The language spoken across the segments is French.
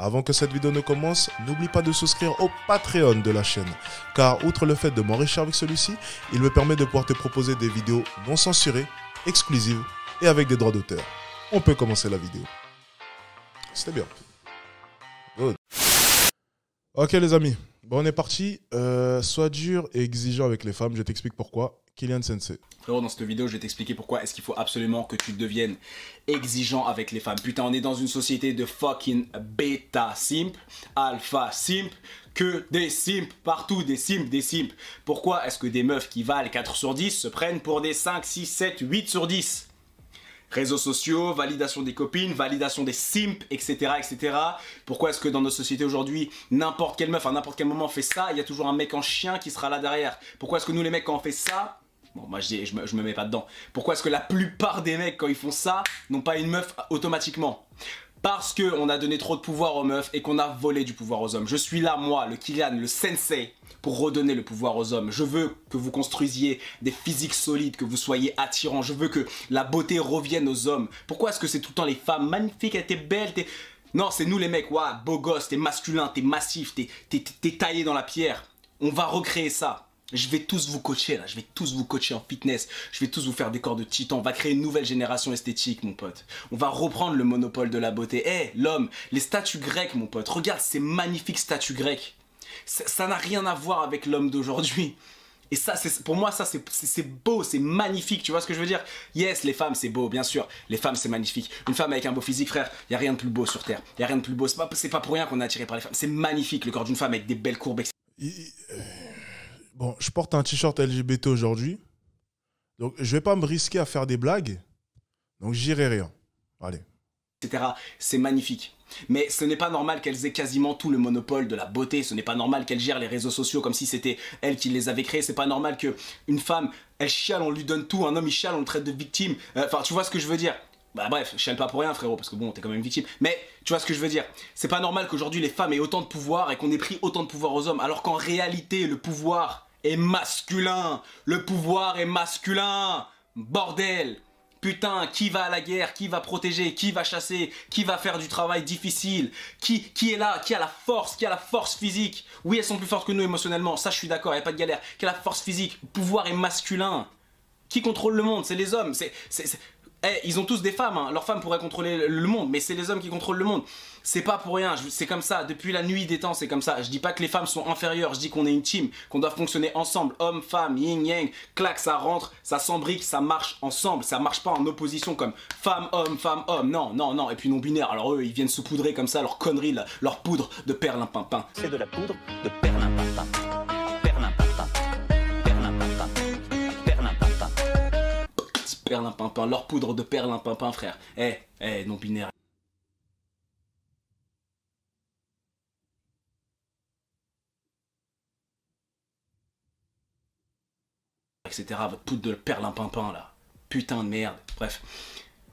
Avant que cette vidéo ne commence, n'oublie pas de souscrire au Patreon de la chaîne, car outre le fait de m'enrichir avec celui-ci, il me permet de pouvoir te proposer des vidéos non censurées, exclusives et avec des droits d'auteur. On peut commencer la vidéo. C'était bien. Good. Ok les amis, bon on est parti. Euh, sois dur et exigeant avec les femmes, je t'explique pourquoi. Kylian Sensei. Frérot, dans cette vidéo, je vais t'expliquer pourquoi est-ce qu'il faut absolument que tu deviennes exigeant avec les femmes. Putain, on est dans une société de fucking bêta simp, alpha simp, que des simps, partout des simps, des simps. Pourquoi est-ce que des meufs qui valent 4 sur 10 se prennent pour des 5, 6, 7, 8 sur 10 réseaux sociaux, validation des copines, validation des simps, etc. etc. Pourquoi est-ce que dans notre société aujourd'hui, n'importe quelle meuf à n'importe quel moment fait ça, il y a toujours un mec en chien qui sera là derrière Pourquoi est-ce que nous les mecs, quand on fait ça, moi je, me, mets pas dedans. Pourquoi est-ce que la plupart des mecs, quand ils font ça, n'ont pas une meuf automatiquement parce qu'on a donné trop de pouvoir aux meufs et qu'on a volé du pouvoir aux hommes. Je suis là, moi, le Kylian, le sensei, pour redonner le pouvoir aux hommes. Je veux que vous construisiez des physiques solides, que vous soyez attirants. Je veux que la beauté revienne aux hommes. Pourquoi est-ce que c'est tout le temps les femmes magnifiques, elles étaient belles, t'es... Non, c'est nous les mecs, waouh, beau gosse, t'es masculin, t'es massif, t'es taillé dans la pierre. On va recréer ça. Je vais tous vous coacher là, je vais tous vous coacher en fitness, je vais tous vous faire des corps de titan, on va créer une nouvelle génération esthétique mon pote. On va reprendre le monopole de la beauté. Eh l'homme, les statues grecques mon pote, regarde ces magnifiques statues grecques. Ça n'a rien à voir avec l'homme d'aujourd'hui. Et ça, pour moi, ça, c'est beau, c'est magnifique, tu vois ce que je veux dire Yes, les femmes, c'est beau, bien sûr. Les femmes, c'est magnifique. Une femme avec un beau physique, frère, il n'y a rien de plus beau sur Terre. Il n'y a rien de plus beau. C'est pas, pas pour rien qu'on est attiré par les femmes. C'est magnifique, le corps d'une femme avec des belles courbes, etc bon, je porte un t-shirt LGBT aujourd'hui. Donc, je vais pas me risquer à faire des blagues. Donc, j'irai rien. Allez. C'est magnifique. Mais ce n'est pas normal qu'elles aient quasiment tout le monopole de la beauté. Ce n'est pas normal qu'elles gèrent les réseaux sociaux comme si c'était elles qui les avaient créés. C'est pas normal que une femme, elle chiale, on lui donne tout. Un homme, il chiale, on le traite de victime. Euh, enfin, tu vois ce que je veux dire bah bref, je chiale pas pour rien frérot, parce que bon, t'es quand même victime. Mais tu vois ce que je veux dire C'est pas normal qu'aujourd'hui les femmes aient autant de pouvoir et qu'on ait pris autant de pouvoir aux hommes, alors qu'en réalité, le pouvoir est masculin. Le pouvoir est masculin. Bordel. Putain, qui va à la guerre Qui va protéger Qui va chasser Qui va faire du travail difficile qui, qui est là Qui a la force Qui a la force physique Oui, elles sont plus fortes que nous émotionnellement. Ça, je suis d'accord, il n'y a pas de galère. Qui a la force physique Le pouvoir est masculin. Qui contrôle le monde C'est les hommes. C'est... Eh, ils ont tous des femmes, hein. leurs femmes pourraient contrôler le monde, mais c'est les hommes qui contrôlent le monde. C'est pas pour rien, c'est comme ça, depuis la nuit des temps, c'est comme ça. Je dis pas que les femmes sont inférieures, je dis qu'on est une team, qu'on doit fonctionner ensemble, hommes, femmes, ying, yang, claque, ça rentre, ça s'embrique, ça marche ensemble, ça marche pas en opposition comme femme, homme, femme, homme, non, non, non, et puis non binaire, alors eux, ils viennent poudrer comme ça leur connerie, leur poudre de perlimpinpin. C'est de la poudre de perlimpin. leur poudre de perlimpinpin, frère. Eh, eh, non binaire. Etc. Votre poudre de perlimpinpin, là. Putain de merde. Bref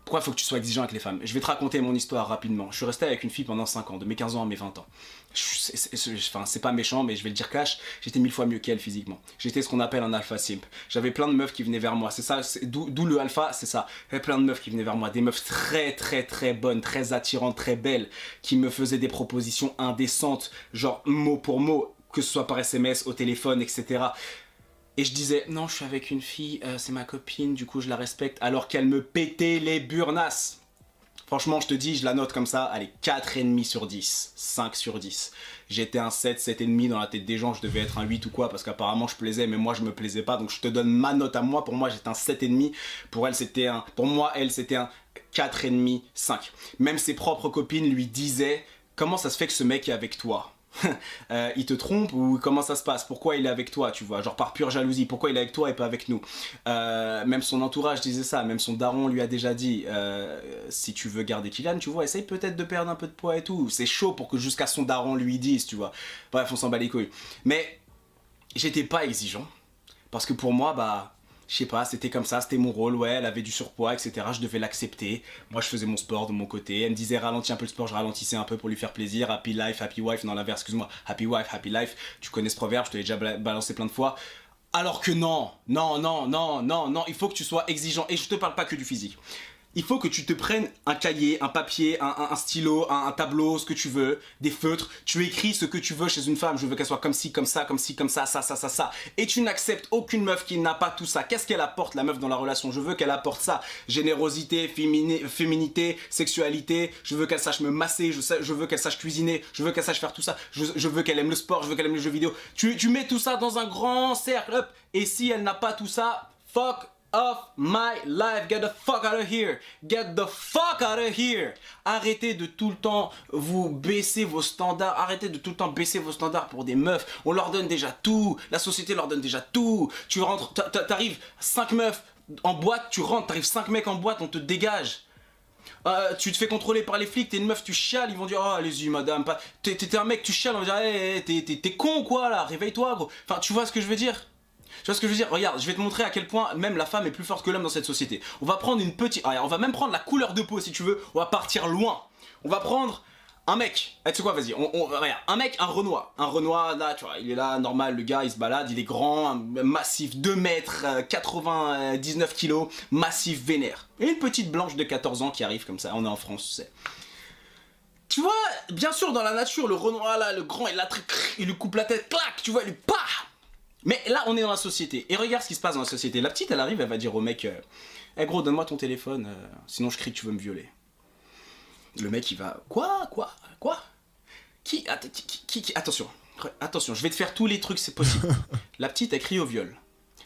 pourquoi faut que tu sois exigeant avec les femmes Je vais te raconter mon histoire rapidement. Je suis resté avec une fille pendant 5 ans, de mes 15 ans à mes 20 ans. Enfin, c'est pas méchant, mais je vais le dire cash, j'étais mille fois mieux qu'elle physiquement. J'étais ce qu'on appelle un alpha simp. J'avais plein de meufs qui venaient vers moi, c'est ça, d'où le alpha, c'est ça. J'avais plein de meufs qui venaient vers moi, des meufs très très très bonnes, très attirantes, très belles, qui me faisaient des propositions indécentes, genre mot pour mot, que ce soit par SMS, au téléphone, etc et je disais non, je suis avec une fille, euh, c'est ma copine, du coup je la respecte, alors qu'elle me pétait les burnasses. Franchement, je te dis, je la note comme ça, allez, 4,5 sur 10, 5 sur 10. J'étais un 7, 7,5 dans la tête des gens, je devais être un 8 ou quoi, parce qu'apparemment je plaisais, mais moi je me plaisais pas, donc je te donne ma note à moi, pour moi j'étais un 7,5, pour elle c'était un, pour moi elle c'était un 4,5, 5. Même ses propres copines lui disaient, comment ça se fait que ce mec est avec toi Euh, il te trompe ou comment ça se passe Pourquoi il est avec toi, tu vois Genre par pure jalousie, pourquoi il est avec toi et pas avec nous euh, Même son entourage disait ça, même son daron lui a déjà dit euh, si tu veux garder Kylian, tu vois, essaye peut-être de perdre un peu de poids et tout. C'est chaud pour que jusqu'à son daron lui dise, tu vois. Bref, on s'en bat les couilles. Mais j'étais pas exigeant parce que pour moi, bah je sais pas, c'était comme ça, c'était mon rôle, ouais, elle avait du surpoids, etc. Je devais l'accepter. Moi, je faisais mon sport de mon côté. Elle me disait ralentis un peu le sport, je ralentissais un peu pour lui faire plaisir. Happy life, happy wife, non, l'inverse, excuse-moi. Happy wife, happy life. Tu connais ce proverbe, je te l'ai déjà balancé plein de fois. Alors que non, non, non, non, non, non, il faut que tu sois exigeant. Et je te parle pas que du physique il faut que tu te prennes un cahier, un papier, un, stylo, un, tableau, ce que tu veux, des feutres. Tu écris ce que tu veux chez une femme. Je veux qu'elle soit comme ci, comme ça, comme ci, comme ça, ça, ça, ça, ça. Et tu n'acceptes aucune meuf qui n'a pas tout ça. Qu'est-ce qu'elle apporte, la meuf, dans la relation Je veux qu'elle apporte ça. Générosité, féminité, sexualité. Je veux qu'elle sache me masser. Je, veux qu'elle sache cuisiner. Je veux qu'elle sache faire tout ça. Je, veux qu'elle aime le sport. Je veux qu'elle aime les jeux vidéo. Tu, mets tout ça dans un grand cercle. Et si elle n'a pas tout ça, fuck my life. Get the fuck out of here. Get the fuck out of here. Arrêtez de tout le temps vous baisser vos standards. Arrêtez de tout le temps baisser vos standards pour des meufs. On leur donne déjà tout. La société leur donne déjà tout. Tu rentres, t'arrives 5 meufs en boîte, tu rentres, t'arrives 5 mecs en boîte, on te dégage. Euh, tu te fais contrôler par les flics, t'es une meuf, tu chiales, ils vont dire Oh, allez-y, madame. T'es un mec, tu chiales, on va dire Hé, hey, t'es con quoi là, réveille-toi gros. Enfin, tu vois ce que je veux dire tu vois ce que je veux dire Regarde, je vais te montrer à quel point même la femme est plus forte que l'homme dans cette société. On va prendre une petite... Ah, on va même prendre la couleur de peau si tu veux, on va partir loin. On va prendre... Un mec, eh, tu sais quoi, vas-y, on, un mec, un Renoir, un Renoir, là, tu vois, il est là, normal, le gars, il se balade, il est grand, massif, 2 mètres, 99 euh, kilos, massif, vénère. Et une petite blanche de 14 ans qui arrive comme ça, on est en France, tu sais. Tu vois, bien sûr, dans la nature, le Renoir, là, le grand, il la il lui coupe la tête, clac, tu vois, il lui, mais là, on est dans la société. Et regarde ce qui se passe dans la société. La petite, elle arrive, elle va dire au mec euh, Eh gros, donne-moi ton téléphone, euh, sinon je crie que tu veux me violer. Le mec, il va Quoi Quoi Quoi qui, qui, qui, Attention, attention, je vais te faire tous les trucs, c'est possible. la petite, elle crie au viol.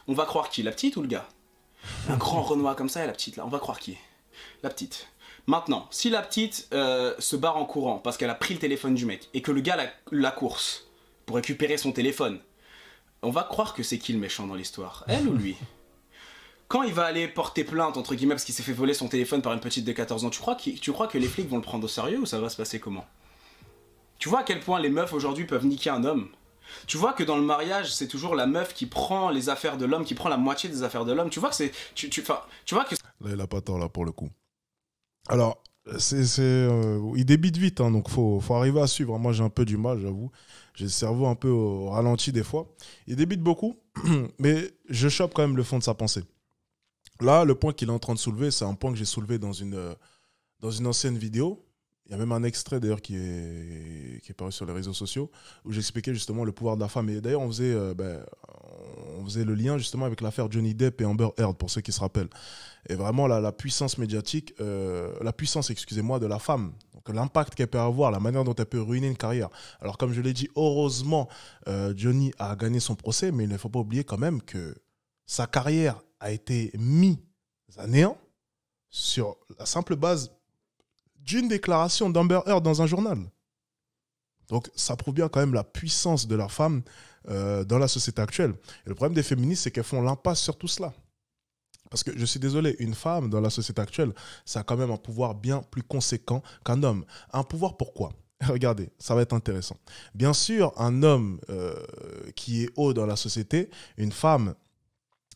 On va croire qui La petite ou le gars Un grand Renoir comme ça et la petite, là. On va croire qui La petite. Maintenant, si la petite euh, se barre en courant parce qu'elle a pris le téléphone du mec et que le gars la course pour récupérer son téléphone, on va croire que c'est qui le méchant dans l'histoire Elle ou lui Quand il va aller porter plainte, entre guillemets, parce qu'il s'est fait voler son téléphone par une petite de 14 ans, tu crois, tu que les flics vont le prendre au sérieux ou ça va se passer comment Tu vois à quel point les meufs aujourd'hui peuvent niquer un homme tu vois que dans le mariage, c'est toujours la meuf qui prend les affaires de l'homme, qui prend la moitié des affaires de l'homme. Tu vois que c'est. Tu, tu, tu vois que... Là, il a pas tort, là, pour le coup. Alors, euh, il débite vite, hein, donc il faut, arriver à suivre. Moi, j'ai un peu du mal, j'avoue. J'ai le cerveau un peu euh, ralenti des fois. Il débite beaucoup, mais je chope quand même le fond de sa pensée. Là, le point qu'il est en train de soulever, c'est un point que j'ai soulevé dans une, euh, dans une ancienne vidéo. Il y a même un extrait d'ailleurs qui est, qui est paru sur les réseaux sociaux où j'expliquais justement le pouvoir de la femme. Et d'ailleurs, on faisait, ben, faisait le lien justement avec l'affaire Johnny Depp et Amber Heard, pour ceux qui se rappellent. Et vraiment, la, puissance médiatique, euh, la puissance, excusez-moi, de la femme. Donc l'impact qu'elle peut avoir, la manière dont elle peut ruiner une carrière. Alors comme je l'ai dit, heureusement, euh, Johnny a gagné son procès, mais il ne faut pas oublier quand même que sa carrière a été mise à néant sur la simple base d'une déclaration d'Amber Heard dans un journal. Donc ça prouve bien quand même la puissance de la femme euh, dans la société actuelle. Et le problème des féministes, c'est qu'elles font l'impasse sur tout cela. Parce que je suis désolé, une femme dans la société actuelle, ça a quand même un pouvoir bien plus conséquent qu'un homme. Un pouvoir pourquoi Regardez, ça va être intéressant. Bien sûr, un homme euh, qui est haut dans la société, une femme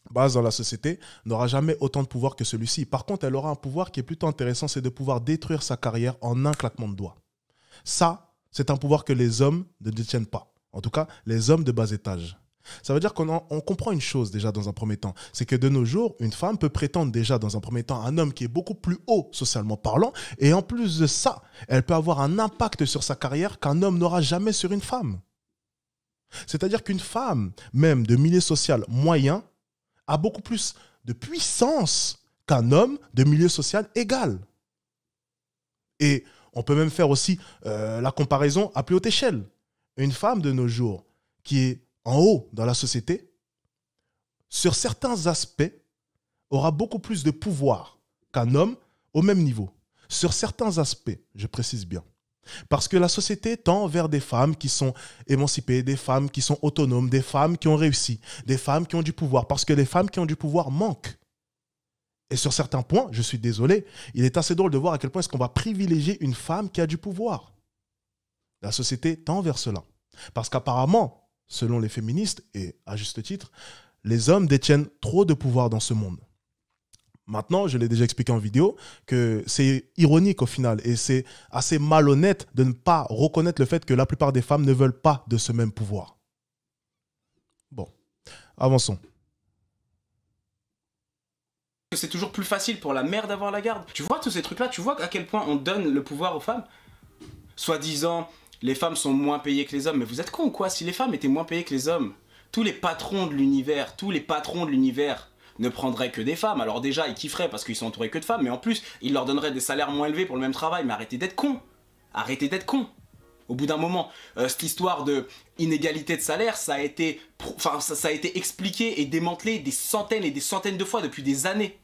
basse dans la société, n'aura jamais autant de pouvoir que celui-ci. Par contre, elle aura un pouvoir qui est plutôt intéressant, c'est de pouvoir détruire sa carrière en un claquement de doigts. Ça, c'est un pouvoir que les hommes ne détiennent pas. En tout cas, les hommes de bas étage. Ça veut dire qu'on comprend une chose déjà dans un premier temps, c'est que de nos jours, une femme peut prétendre déjà dans un premier temps un homme qui est beaucoup plus haut socialement parlant, et en plus de ça, elle peut avoir un impact sur sa carrière qu'un homme n'aura jamais sur une femme. C'est-à-dire qu'une femme, même de milieu social moyen, a beaucoup plus de puissance qu'un homme de milieu social égal. Et on peut même faire aussi euh, la comparaison à plus haute échelle une femme de nos jours qui est en haut dans la société, sur certains aspects, aura beaucoup plus de pouvoir qu'un homme au même niveau. Sur certains aspects, je précise bien. Parce que la société tend vers des femmes qui sont émancipées, des femmes qui sont autonomes, des femmes qui ont réussi, des femmes qui ont du pouvoir. Parce que les femmes qui ont du pouvoir manquent. Et sur certains points, je suis désolé, il est assez drôle de voir à quel point est-ce qu'on va privilégier une femme qui a du pouvoir. La société tend vers cela. Parce qu'apparemment, selon les féministes, et à juste titre, les hommes détiennent trop de pouvoir dans ce monde. Maintenant, je l'ai déjà expliqué en vidéo, que c'est ironique au final et c'est assez malhonnête de ne pas reconnaître le fait que la plupart des femmes ne veulent pas de ce même pouvoir. Bon, avançons c'est toujours plus facile pour la mère d'avoir la garde. Tu vois tous ces trucs-là, tu vois à quel point on donne le pouvoir aux femmes Soi-disant, les femmes sont moins payées que les hommes. Mais vous êtes con ou quoi Si les femmes étaient moins payées que les hommes, tous les patrons de l'univers, tous les patrons de l'univers ne prendraient que des femmes. Alors déjà, ils kifferaient parce qu'ils sont entourés que de femmes, mais en plus, ils leur donneraient des salaires moins élevés pour le même travail. Mais arrêtez d'être con Arrêtez d'être con au bout d'un moment, euh, cette histoire de inégalité de salaire, ça a été, enfin, ça, a été expliqué et démantelé des centaines et des centaines de fois depuis des années.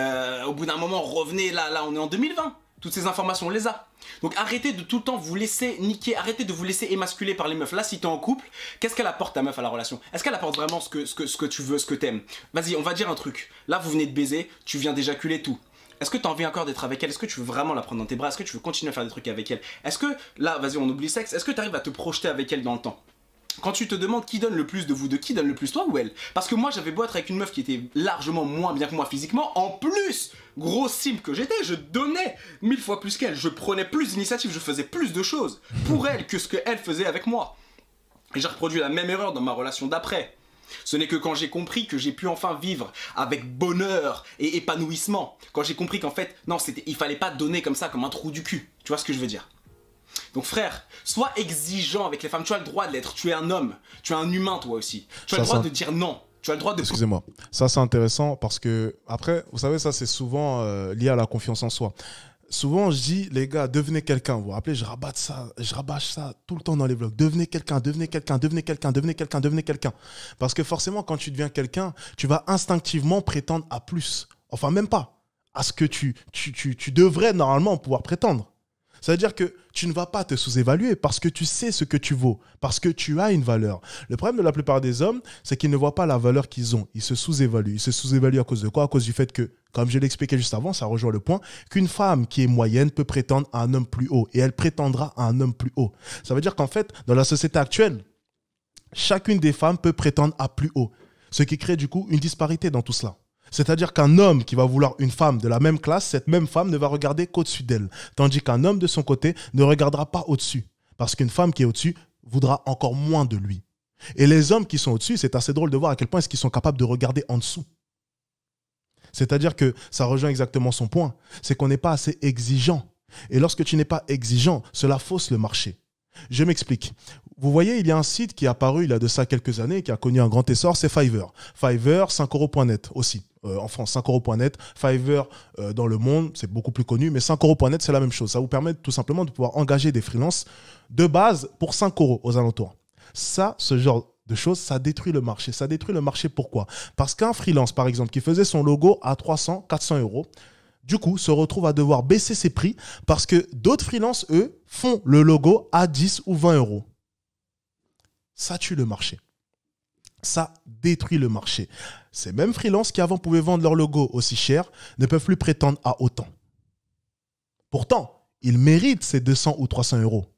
Euh, au bout d'un moment, revenez là, là, on est en 2020. Toutes ces informations, on les a. Donc arrêtez de tout le temps vous laisser niquer, arrêtez de vous laisser émasculer par les meufs. Là, si t'es en couple, qu'est-ce qu'elle apporte ta meuf à la relation Est-ce qu'elle apporte vraiment ce que, ce que, ce que tu veux, ce que t'aimes Vas-y, on va dire un truc. Là, vous venez de baiser, tu viens d'éjaculer tout. Est-ce que tu as envie encore d'être avec elle Est-ce que tu veux vraiment la prendre dans tes bras Est-ce que tu veux continuer à faire des trucs avec elle Est-ce que, là, vas-y, on oublie sexe, est-ce que tu arrives à te projeter avec elle dans le temps quand tu te demandes qui donne le plus de vous de qui donne le plus toi ou elle Parce que moi j'avais beau être avec une meuf qui était largement moins bien que moi physiquement, en plus, gros sim que j'étais, je donnais mille fois plus qu'elle, je prenais plus d'initiatives, je faisais plus de choses pour elle que ce qu'elle faisait avec moi. Et j'ai reproduit la même erreur dans ma relation d'après. Ce n'est que quand j'ai compris que j'ai pu enfin vivre avec bonheur et épanouissement, quand j'ai compris qu'en fait, non, c'était, il fallait pas donner comme ça, comme un trou du cul. Tu vois ce que je veux dire donc frère, sois exigeant avec les femmes. Tu as le droit de l'être. Tu es un homme. Tu es un humain toi aussi. Tu as le droit de dire non. Tu as le droit de. Excusez-moi. Ça c'est intéressant parce que après, vous savez, ça c'est souvent euh, lié à la confiance en soi. Souvent, je dis, les gars, devenez quelqu'un. Vous vous rappelez, je rabatte ça, je rabâche ça tout le temps dans les vlogs. Devenez quelqu'un, devenez quelqu'un, devenez quelqu'un, devenez quelqu'un, devenez quelqu'un. Parce que forcément, quand tu deviens quelqu'un, tu vas instinctivement prétendre à plus. Enfin, même pas à ce que tu, tu, tu devrais normalement pouvoir prétendre. C'est-à-dire que tu ne vas pas te sous-évaluer parce que tu sais ce que tu vaux, parce que tu as une valeur. Le problème de la plupart des hommes, c'est qu'ils ne voient pas la valeur qu'ils ont. Ils se sous-évaluent. Ils se sous-évaluent à cause de quoi À cause du fait que, comme je l'expliquais juste avant, ça rejoint le point qu'une femme qui est moyenne peut prétendre à un homme plus haut et elle prétendra à un homme plus haut. Ça veut dire qu'en fait, dans la société actuelle, chacune des femmes peut prétendre à plus haut, ce qui crée du coup une disparité dans tout cela. C'est-à-dire qu'un homme qui va vouloir une femme de la même classe, cette même femme ne va regarder qu'au-dessus d'elle, tandis qu'un homme de son côté ne regardera pas au-dessus, parce qu'une femme qui est au-dessus voudra encore moins de lui. Et les hommes qui sont au-dessus, c'est assez drôle de voir à quel point est-ce qu'ils sont capables de regarder en dessous. C'est-à-dire que ça rejoint exactement son point, c'est qu'on n'est pas assez exigeant. Et lorsque tu n'es pas exigeant, cela fausse le marché. Je m'explique. Vous voyez, il y a un site qui est apparu il y a de ça quelques années, qui a connu un grand essor, c'est Fiverr. Fiverr, 5 euros.net aussi. Euh, en France, 5euros.net. Fiverr euh, dans le monde, c'est beaucoup plus connu, mais 5euros.net, c'est la même chose. Ça vous permet tout simplement de pouvoir engager des freelances de base pour 5 euros aux alentours. Ça, ce genre de choses, ça détruit le marché. Ça détruit le marché pourquoi Parce qu'un freelance, par exemple, qui faisait son logo à 300, 400 euros, du coup, se retrouve à devoir baisser ses prix parce que d'autres freelances, eux, font le logo à 10 ou 20 euros. Ça tue le marché ça détruit le marché. Ces mêmes freelances qui avant pouvaient vendre leur logo aussi cher ne peuvent plus prétendre à autant. Pourtant, ils méritent ces 200 ou 300 euros.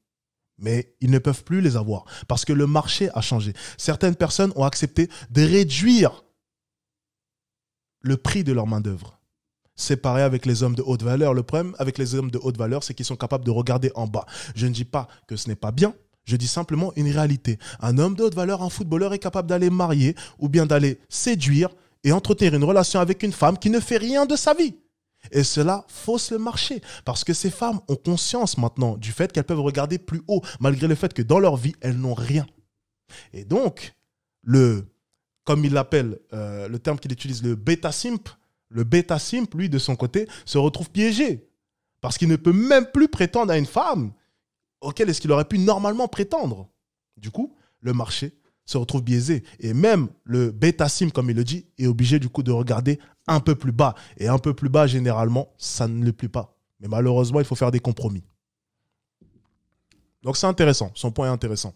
Mais ils ne peuvent plus les avoir parce que le marché a changé. Certaines personnes ont accepté de réduire le prix de leur main-d'œuvre. C'est pareil avec les hommes de haute valeur. Le problème avec les hommes de haute valeur, c'est qu'ils sont capables de regarder en bas. Je ne dis pas que ce n'est pas bien, je dis simplement une réalité. Un homme de haute valeur, un footballeur est capable d'aller marier ou bien d'aller séduire et entretenir une relation avec une femme qui ne fait rien de sa vie. Et cela fausse le marché parce que ces femmes ont conscience maintenant du fait qu'elles peuvent regarder plus haut malgré le fait que dans leur vie, elles n'ont rien. Et donc, le, comme il l'appelle, euh, le terme qu'il utilise, le bêta simp, le bêta simp, lui, de son côté, se retrouve piégé parce qu'il ne peut même plus prétendre à une femme auquel est-ce qu'il aurait pu normalement prétendre. Du coup, le marché se retrouve biaisé. Et même le bêta sim, comme il le dit, est obligé du coup de regarder un peu plus bas. Et un peu plus bas, généralement, ça ne le plaît pas. Mais malheureusement, il faut faire des compromis. Donc c'est intéressant, son point est intéressant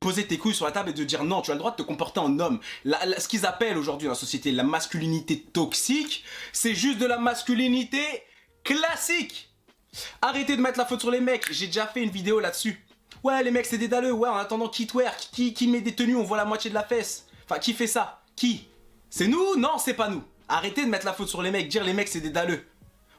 poser tes couilles sur la table et de dire non, tu as le droit de te comporter en homme. ce qu'ils appellent aujourd'hui dans la société la masculinité toxique, c'est juste de la masculinité classique. Arrêtez de mettre la faute sur les mecs, j'ai déjà fait une vidéo là-dessus. Ouais, les mecs, c'est des dédaleux, ouais, en attendant, qui qui, qui met des tenues, on voit la moitié de la fesse Enfin, qui fait ça Qui C'est nous Non, c'est pas nous. Arrêtez de mettre la faute sur les mecs, dire les mecs, c'est dédaleux.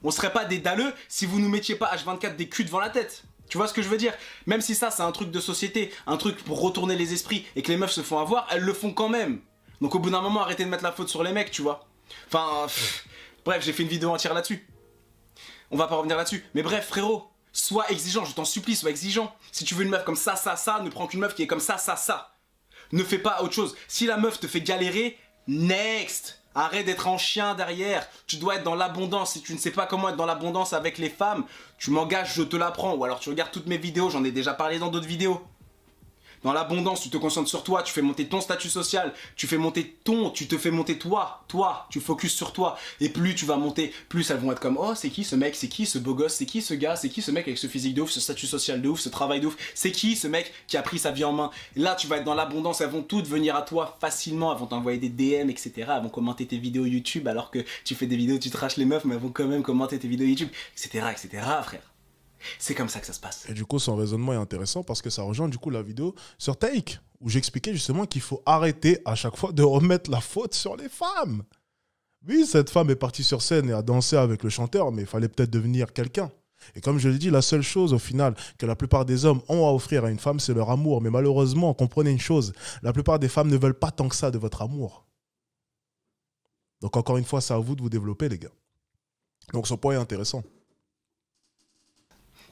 On serait pas des dédaleux si vous nous mettiez pas H24 des culs devant la tête. Tu vois ce que je veux dire Même si ça, c'est un truc de société, un truc pour retourner les esprits et que les meufs se font avoir, elles le font quand même. Donc au bout d'un moment, arrêtez de mettre la faute sur les mecs, tu vois. Enfin, bref, j'ai fait une vidéo entière là-dessus on va pas revenir là-dessus. Mais bref, frérot, sois exigeant, je t'en supplie, sois exigeant. Si tu veux une meuf comme ça, ça, ça, ne prends qu'une meuf qui est comme ça, ça, ça. Ne fais pas autre chose. Si la meuf te fait galérer, next Arrête d'être en chien derrière. Tu dois être dans l'abondance. Si tu ne sais pas comment être dans l'abondance avec les femmes, tu m'engages, je te l'apprends. Ou alors tu regardes toutes mes vidéos, j'en ai déjà parlé dans d'autres vidéos dans l'abondance, tu te concentres sur toi, tu fais monter ton statut social, tu fais monter ton, tu te fais monter toi, toi, tu focuses sur toi. Et plus tu vas monter, plus elles vont être comme, oh, c'est qui ce mec, c'est qui ce beau gosse, c'est qui ce gars, c'est qui ce mec avec ce physique de ouf, ce statut social de ouf, ce travail de ouf, c'est qui ce mec qui a pris sa vie en main. là, tu vas être dans l'abondance, elles vont toutes venir à toi facilement, elles vont t'envoyer des DM, etc. Elles vont commenter tes vidéos YouTube alors que tu fais des vidéos, tu traches les meufs, mais elles vont quand même commenter tes vidéos YouTube, etc., etc., frère. C'est comme ça que ça se passe. Et du coup, son raisonnement est intéressant parce que ça rejoint du coup la vidéo sur Take, où j'expliquais justement qu'il faut arrêter à chaque fois de remettre la faute sur les femmes. Oui, cette femme est partie sur scène et a dansé avec le chanteur, mais il fallait peut-être devenir quelqu'un. Et comme je l'ai dit, la seule chose au final que la plupart des hommes ont à offrir à une femme, c'est leur amour. Mais malheureusement, comprenez une chose, la plupart des femmes ne veulent pas tant que ça de votre amour. Donc encore une fois, c'est à vous de vous développer, les gars. Donc son point est intéressant.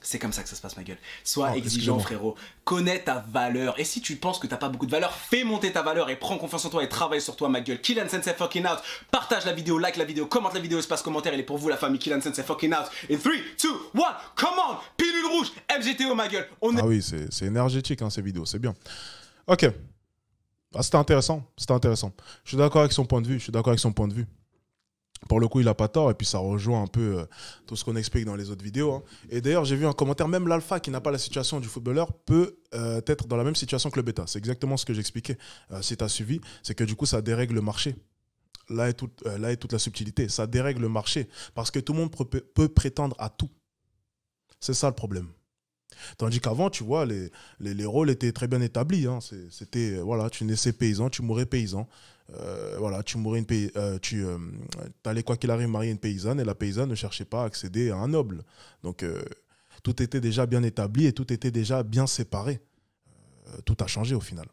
C'est comme ça que ça se passe, ma gueule. Sois oh, exigeant, frérot. Connais ta valeur. Et si tu penses que t'as pas beaucoup de valeur, fais monter ta valeur et prends confiance en toi et travaille sur toi, ma gueule. Killan Sensei fucking out. Partage la vidéo, like la vidéo, commente la vidéo, espace commentaire. Il est pour vous, la famille Killan Sensei fucking out. In 3, 2, 1, come on Pilule rouge, MGTO ma gueule. ah oui, c'est énergétique, hein, ces vidéos. C'est bien. Ok. Ah, c'était intéressant. C'était intéressant. Je suis d'accord avec son point de vue. Je suis d'accord avec son point de vue. Pour le coup, il n'a pas tort, et puis ça rejoint un peu euh, tout ce qu'on explique dans les autres vidéos. Hein. Et d'ailleurs, j'ai vu un commentaire, même l'alpha qui n'a pas la situation du footballeur peut euh, être dans la même situation que le bêta. C'est exactement ce que j'expliquais, euh, si tu as suivi, c'est que du coup, ça dérègle le marché. Là là est toute la subtilité, ça dérègle le marché, parce que tout le monde peut prétendre à tout. C'est ça le problème. Tandis qu'avant, tu vois, les, les, les, rôles étaient très bien établis. Hein. C'était, euh, voilà, tu naissais paysan, tu mourais paysan. Euh, voilà, tu mourais une pays, euh, tu allais quoi qu'il arrive marier une paysanne et la paysanne ne cherchait pas à accéder à un noble. Donc tout était déjà bien établi et tout était déjà bien séparé. tout a changé au final.